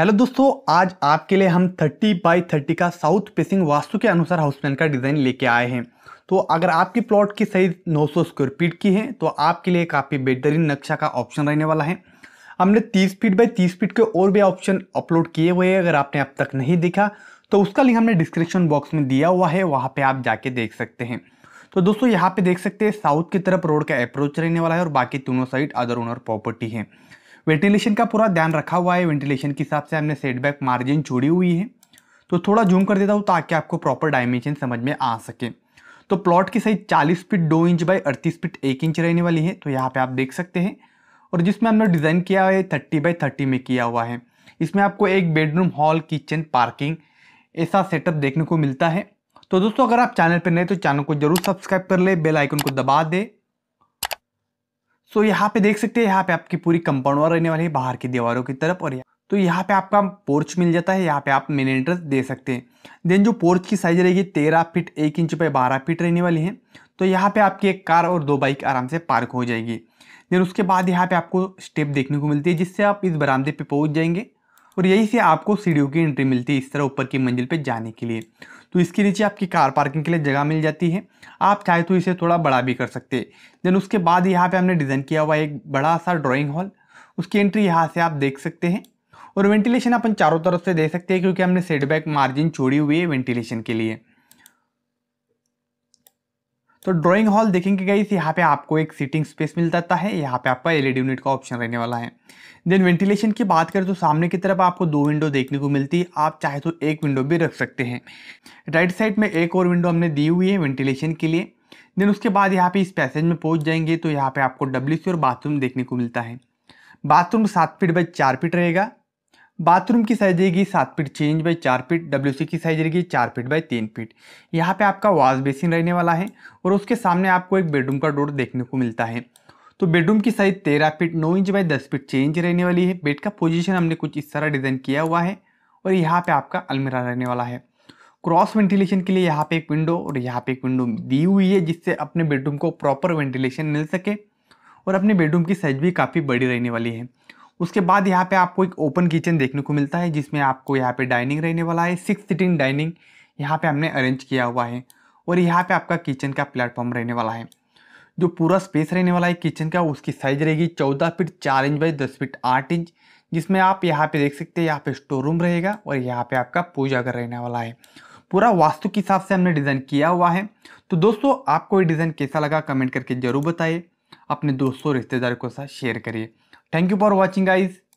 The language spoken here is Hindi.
हेलो दोस्तों आज आपके लिए हम 30 बाई 30 का साउथ पेसिंग वास्तु के अनुसार हाउस प्लान का डिज़ाइन लेके आए हैं तो अगर आपकी प्लॉट की साइज 900 स्क्वायर फीट की है तो आपके लिए काफ़ी बेहतरीन नक्शा का ऑप्शन रहने वाला है हमने 30 फीट बाई 30 फीट के और भी ऑप्शन अपलोड किए हुए हैं अगर आपने अब तक नहीं देखा तो उसका लिंक हमने डिस्क्रिप्शन बॉक्स में दिया हुआ है वहाँ पर आप जाके देख सकते हैं तो दोस्तों यहाँ पर देख सकते हैं साउथ की तरफ रोड का अप्रोच रहने वाला है और बाकी तीनों साइड अदर ओनर प्रॉपर्टी है वेंटिलेशन का पूरा ध्यान रखा हुआ है वेंटिलेशन के हिसाब से हमने सेटबैक मार्जिन छोड़ी हुई है तो थोड़ा जूम कर देता हूँ ताकि आपको प्रॉपर डायमेंशन समझ में आ सके तो प्लॉट की size 40 feet 2 inch by 38 feet 1 inch रहने वाली है तो यहाँ पे आप देख सकते हैं और जिसमें हमने डिज़ाइन किया है थर्टी बाई थर्टी में किया हुआ है इसमें आपको एक बेडरूम हॉल किचन पार्किंग ऐसा सेटअप देखने को मिलता है तो दोस्तों अगर आप चैनल पर नए तो चैनल को जरूर सब्सक्राइब कर ले बेल आइकन को दबा दे सो यहाँ पे देख सकते हैं यहाँ पे आपकी पूरी कंपाउंड वॉल रहने वाली है बाहर की दीवारों की तरफ और तो यहाँ पे आपका पोर्च मिल जाता है यहाँ पे आप मेन एंट्रेंस दे सकते हैं देन जो पोर्च की साइज रहेगी तेरह फीट एक इंच पे बारह फीट रहने वाली है तो यहाँ पे आपकी एक कार और दो बाइक आराम से पार्क हो जाएगी देन उसके बाद यहाँ पे आपको स्टेप देखने को मिलती है जिससे आप इस बरामदे पे पहुँच जाएंगे और यही से आपको सीढ़ियों की एंट्री मिलती है इस तरह ऊपर की मंजिल पे जाने के लिए तो इसके नीचे आपकी कार पार्किंग के लिए जगह मिल जाती है आप चाहे तो इसे थोड़ा बड़ा भी कर सकते हैं देन उसके बाद यहाँ पे हमने डिज़ाइन किया हुआ एक बड़ा सा ड्राइंग हॉल उसकी एंट्री यहाँ से आप देख सकते हैं और वेंटिलेशन अपन चारों तरफ से दे सकते हैं क्योंकि हमने सेटबैक मार्जिन छोड़ी हुई है वेंटिलेशन के लिए तो ड्राइंग हॉल देखेंगे गाइस यहाँ पे आपको एक सीटिंग स्पेस मिल जाता है यहाँ पे आपका एलईडी यूनिट का ऑप्शन रहने वाला है देन वेंटिलेशन की बात करें तो सामने की तरफ आपको दो विंडो देखने को मिलती है आप चाहे तो एक विंडो भी रख सकते हैं राइट साइड में एक और विंडो हमने दी हुई है वेंटिलेशन के लिए देन उसके बाद यहाँ पे इस पैसेज में पहुँच जाएंगे तो यहाँ पे आपको डब्ल्यू और बाथरूम देखने को मिलता है बाथरूम सात फीट बाई चार फीट रहेगा बाथरूम की साइज रहेगी सात फीट छः इंच बाई चार फीट डब्ल्यू की साइज रहेगी चार फीट बाई तीन फीट यहाँ पे आपका वॉश बेसिन रहने वाला है और उसके सामने आपको एक बेडरूम का डोर देखने को मिलता है तो बेडरूम की साइज तेरह फीट नौ इंच बाई दस फीट छः इंच रहने वाली है बेड का पोजिशन हमने कुछ इस तरह डिज़ाइन किया हुआ है और यहाँ पे आपका अलमीरा रहने वाला है क्रॉस वेंटिलेशन के लिए यहाँ पे एक विंडो और यहाँ पे एक विंडो दी हुई है जिससे अपने बेडरूम को प्रॉपर वेंटिलेशन मिल सके और अपने बेडरूम की साइज भी काफ़ी बड़ी रहने वाली है उसके बाद यहाँ पे आपको एक ओपन किचन देखने को मिलता है जिसमें आपको यहाँ पे डाइनिंग रहने वाला है सिक्स सीटिंग डाइनिंग यहाँ पे हमने अरेंज किया हुआ है और यहाँ पे आपका किचन का प्लेटफॉर्म रहने वाला है जो पूरा स्पेस रहने वाला है किचन का उसकी साइज रहेगी चौदह फिट चार इंच बाई दस फिट आठ इंच जिसमें आप यहाँ पे देख सकते हैं यहाँ पे स्टोर रूम रहेगा और यहाँ पे आपका पूजा घर रहने वाला है पूरा वास्तु के हिसाब से हमने डिज़ाइन किया हुआ है तो दोस्तों आपको ये डिज़ाइन कैसा लगा कमेंट करके ज़रूर बताइए अपने दोस्तों रिश्तेदार के साथ शेयर करिए Thank you for watching guys.